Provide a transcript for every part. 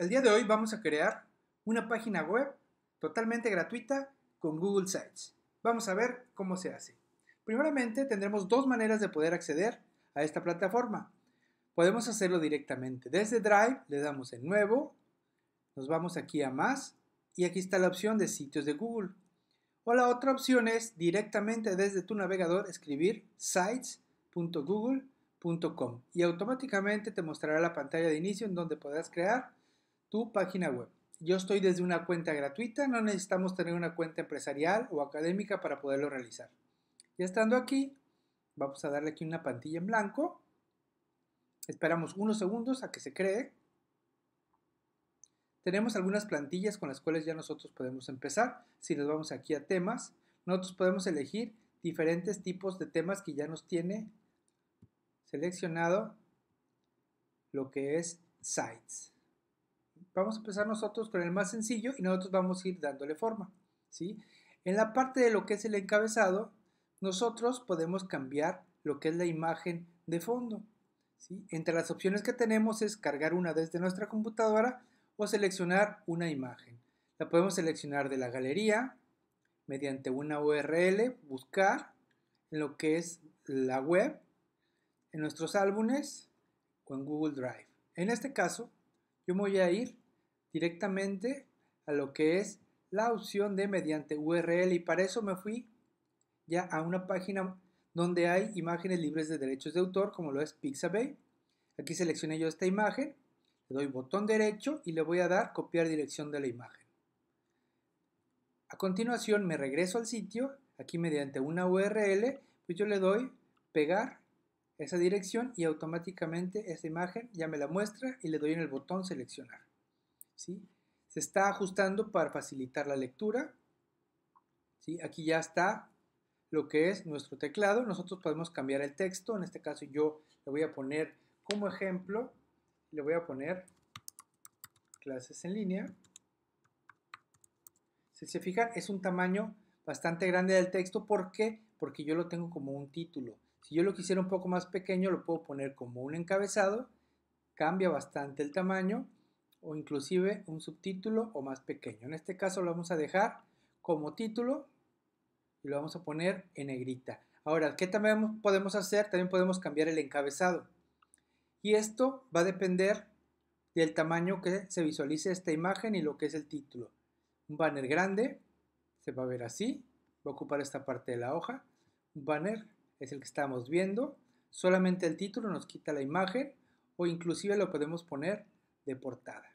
el día de hoy vamos a crear una página web totalmente gratuita con Google Sites. Vamos a ver cómo se hace. Primeramente tendremos dos maneras de poder acceder a esta plataforma. Podemos hacerlo directamente desde Drive, le damos en Nuevo, nos vamos aquí a Más y aquí está la opción de sitios de Google. O la otra opción es directamente desde tu navegador escribir sites.google.com y automáticamente te mostrará la pantalla de inicio en donde podrás crear tu página web. Yo estoy desde una cuenta gratuita, no necesitamos tener una cuenta empresarial o académica para poderlo realizar. Ya estando aquí, vamos a darle aquí una plantilla en blanco. Esperamos unos segundos a que se cree. Tenemos algunas plantillas con las cuales ya nosotros podemos empezar. Si nos vamos aquí a temas, nosotros podemos elegir diferentes tipos de temas que ya nos tiene seleccionado lo que es sites. Vamos a empezar nosotros con el más sencillo y nosotros vamos a ir dándole forma. ¿sí? En la parte de lo que es el encabezado, nosotros podemos cambiar lo que es la imagen de fondo. ¿sí? Entre las opciones que tenemos es cargar una desde nuestra computadora o seleccionar una imagen. La podemos seleccionar de la galería mediante una URL, buscar en lo que es la web, en nuestros álbumes o en Google Drive. En este caso, yo me voy a ir directamente a lo que es la opción de mediante URL y para eso me fui ya a una página donde hay imágenes libres de derechos de autor como lo es Pixabay. Aquí seleccioné yo esta imagen, le doy botón derecho y le voy a dar copiar dirección de la imagen. A continuación me regreso al sitio, aquí mediante una URL, pues yo le doy pegar esa dirección y automáticamente esta imagen ya me la muestra y le doy en el botón seleccionar. Se está ajustando para facilitar la lectura. Aquí ya está lo que es nuestro teclado. Nosotros podemos cambiar el texto. En este caso yo le voy a poner como ejemplo, le voy a poner clases en línea. Si se fijan, es un tamaño bastante grande del texto. ¿Por qué? Porque yo lo tengo como un título. Si yo lo quisiera un poco más pequeño, lo puedo poner como un encabezado. Cambia bastante el tamaño o inclusive un subtítulo o más pequeño. En este caso lo vamos a dejar como título y lo vamos a poner en negrita. Ahora, ¿qué también podemos hacer? También podemos cambiar el encabezado. Y esto va a depender del tamaño que se visualice esta imagen y lo que es el título. Un banner grande se va a ver así, va a ocupar esta parte de la hoja. Un banner es el que estamos viendo. Solamente el título nos quita la imagen o inclusive lo podemos poner de portada.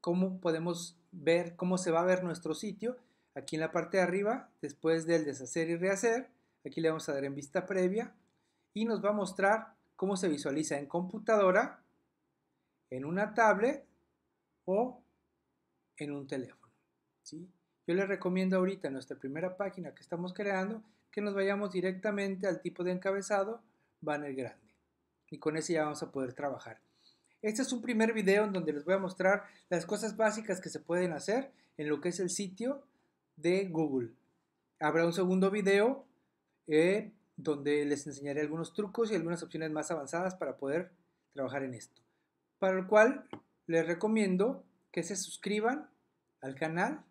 ¿Cómo podemos ver cómo se va a ver nuestro sitio? Aquí en la parte de arriba, después del deshacer y rehacer, aquí le vamos a dar en vista previa y nos va a mostrar cómo se visualiza en computadora, en una tablet o en un teléfono. ¿sí? Yo les recomiendo ahorita en nuestra primera página que estamos creando que nos vayamos directamente al tipo de encabezado banner grande y con ese ya vamos a poder trabajar. Este es un primer video en donde les voy a mostrar las cosas básicas que se pueden hacer en lo que es el sitio de Google. Habrá un segundo video eh, donde les enseñaré algunos trucos y algunas opciones más avanzadas para poder trabajar en esto. Para lo cual les recomiendo que se suscriban al canal,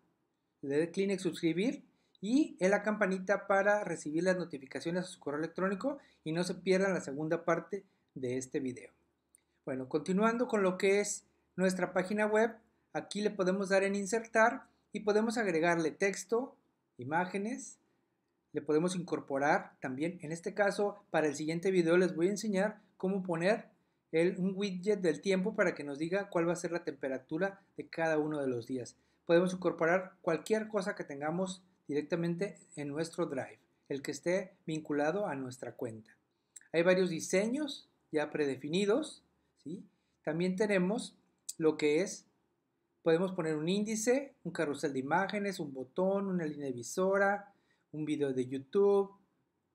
le den clic en suscribir y en la campanita para recibir las notificaciones a su correo electrónico y no se pierdan la segunda parte de este video. Bueno, continuando con lo que es nuestra página web, aquí le podemos dar en insertar y podemos agregarle texto, imágenes, le podemos incorporar también, en este caso para el siguiente video les voy a enseñar cómo poner un widget del tiempo para que nos diga cuál va a ser la temperatura de cada uno de los días. Podemos incorporar cualquier cosa que tengamos directamente en nuestro Drive, el que esté vinculado a nuestra cuenta. Hay varios diseños ya predefinidos también tenemos lo que es, podemos poner un índice, un carrusel de imágenes, un botón, una línea visora un video de YouTube,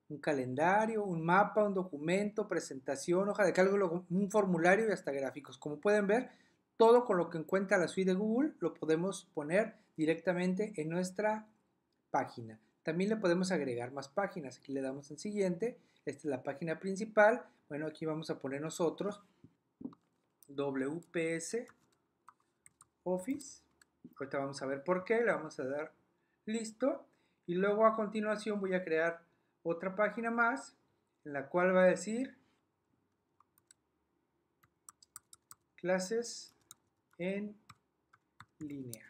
un calendario, un mapa, un documento, presentación, hoja de cálculo, un formulario y hasta gráficos. Como pueden ver, todo con lo que encuentra la suite de Google lo podemos poner directamente en nuestra página. También le podemos agregar más páginas. Aquí le damos en siguiente. Esta es la página principal. Bueno, aquí vamos a poner nosotros WPS Office. Ahorita vamos a ver por qué. Le vamos a dar listo. Y luego a continuación voy a crear otra página más en la cual va a decir clases en línea.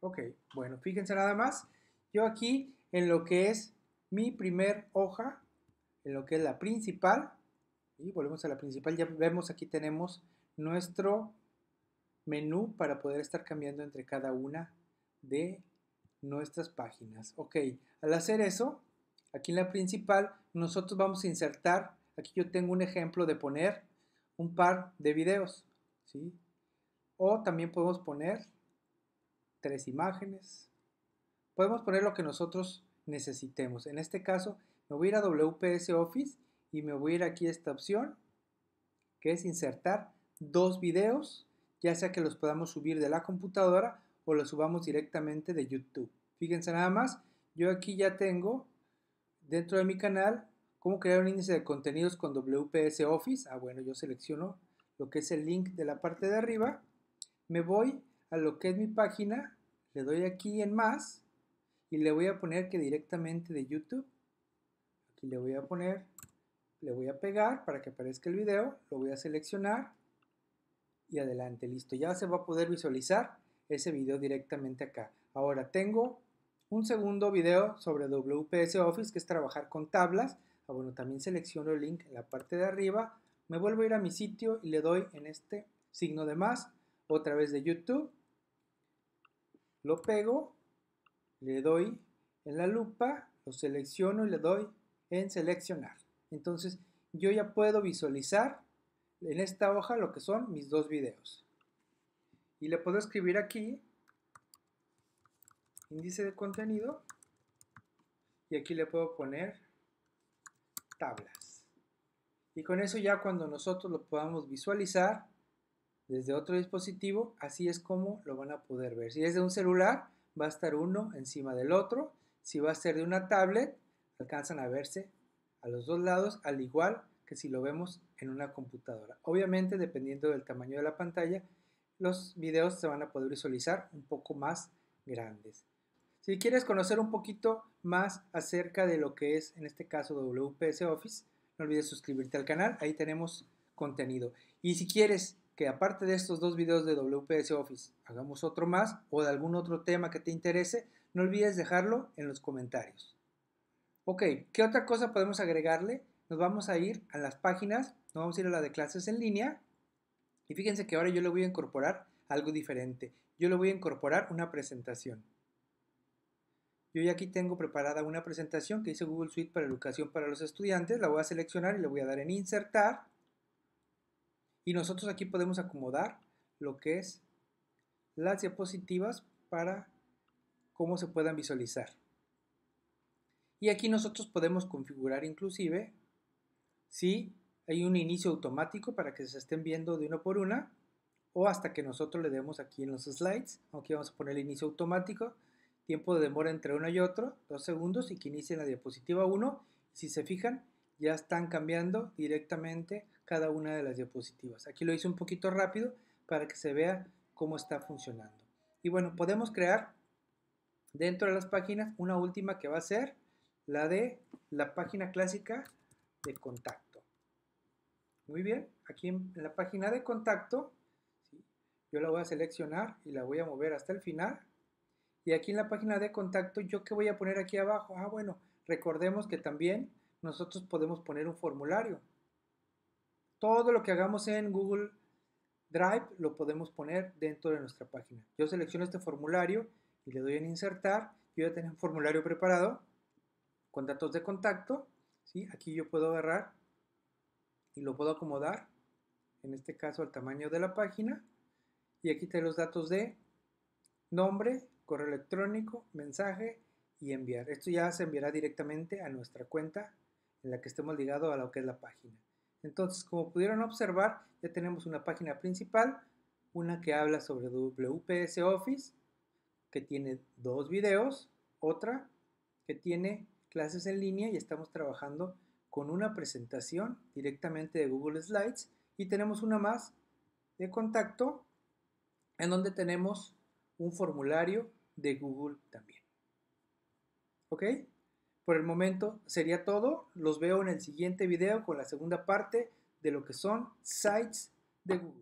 Ok, bueno, fíjense nada más. Yo aquí en lo que es mi primer hoja, en lo que es la principal, volvemos a la principal. Ya vemos aquí tenemos nuestro menú para poder estar cambiando entre cada una de nuestras páginas. Ok, al hacer eso, aquí en la principal, nosotros vamos a insertar, aquí yo tengo un ejemplo de poner un par de videos, O también podemos poner tres imágenes. Podemos poner lo que nosotros necesitemos. En este caso, me voy a ir a WPS Office y me voy a ir aquí a esta opción que es insertar dos videos, ya sea que los podamos subir de la computadora o los subamos directamente de YouTube. Fíjense nada más, yo aquí ya tengo dentro de mi canal cómo crear un índice de contenidos con WPS Office. Ah, bueno, yo selecciono lo que es el link de la parte de arriba, me voy a lo que es mi página, le doy aquí en más y le voy a poner que directamente de YouTube, aquí le voy a poner le voy a pegar para que aparezca el video, lo voy a seleccionar y adelante, listo. Ya se va a poder visualizar ese video directamente acá. Ahora tengo un segundo video sobre WPS Office, que es trabajar con tablas. Ah, bueno, también selecciono el link en la parte de arriba, me vuelvo a ir a mi sitio y le doy en este signo de más, otra vez de YouTube, lo pego, le doy en la lupa, lo selecciono y le doy en seleccionar. Entonces, yo ya puedo visualizar en esta hoja lo que son mis dos videos. Y le puedo escribir aquí índice de contenido y aquí le puedo poner tablas. Y con eso ya cuando nosotros lo podamos visualizar desde otro dispositivo, así es como lo van a poder ver. Si es de un celular, va a estar uno encima del otro. Si va a ser de una tablet, alcanzan a verse a los dos lados, al igual que si lo vemos en una computadora. Obviamente, dependiendo del tamaño de la pantalla, los videos se van a poder visualizar un poco más grandes. Si quieres conocer un poquito más acerca de lo que es, en este caso, WPS Office, no olvides suscribirte al canal, ahí tenemos contenido. Y si quieres que aparte de estos dos videos de WPS Office hagamos otro más o de algún otro tema que te interese, no olvides dejarlo en los comentarios. Ok, ¿qué otra cosa podemos agregarle? Nos vamos a ir a las páginas, nos vamos a ir a la de clases en línea. Y fíjense que ahora yo le voy a incorporar algo diferente. Yo le voy a incorporar una presentación. Yo ya aquí tengo preparada una presentación que dice Google Suite para Educación para los Estudiantes. La voy a seleccionar y le voy a dar en Insertar. Y nosotros aquí podemos acomodar lo que es las diapositivas para cómo se puedan visualizar. Y aquí nosotros podemos configurar inclusive si hay un inicio automático para que se estén viendo de uno por una o hasta que nosotros le demos aquí en los slides. Aquí vamos a poner el inicio automático, tiempo de demora entre uno y otro, dos segundos y que inicie la diapositiva 1. Si se fijan, ya están cambiando directamente cada una de las diapositivas. Aquí lo hice un poquito rápido para que se vea cómo está funcionando. Y bueno, podemos crear dentro de las páginas una última que va a ser la de la página clásica de contacto. Muy bien, aquí en la página de contacto, yo la voy a seleccionar y la voy a mover hasta el final. Y aquí en la página de contacto, ¿yo qué voy a poner aquí abajo? Ah, bueno, recordemos que también nosotros podemos poner un formulario. Todo lo que hagamos en Google Drive lo podemos poner dentro de nuestra página. Yo selecciono este formulario y le doy en insertar. Yo a tener un formulario preparado con datos de contacto. Aquí yo puedo agarrar y lo puedo acomodar, en este caso al tamaño de la página. Y aquí te los datos de nombre, correo electrónico, mensaje y enviar. Esto ya se enviará directamente a nuestra cuenta en la que estemos ligados a lo que es la página. Entonces, como pudieron observar, ya tenemos una página principal, una que habla sobre WPS Office, que tiene dos videos, otra que tiene clases en línea y estamos trabajando con una presentación directamente de Google Slides y tenemos una más de contacto en donde tenemos un formulario de Google también. ¿Ok? Por el momento sería todo. Los veo en el siguiente video con la segunda parte de lo que son sites de Google.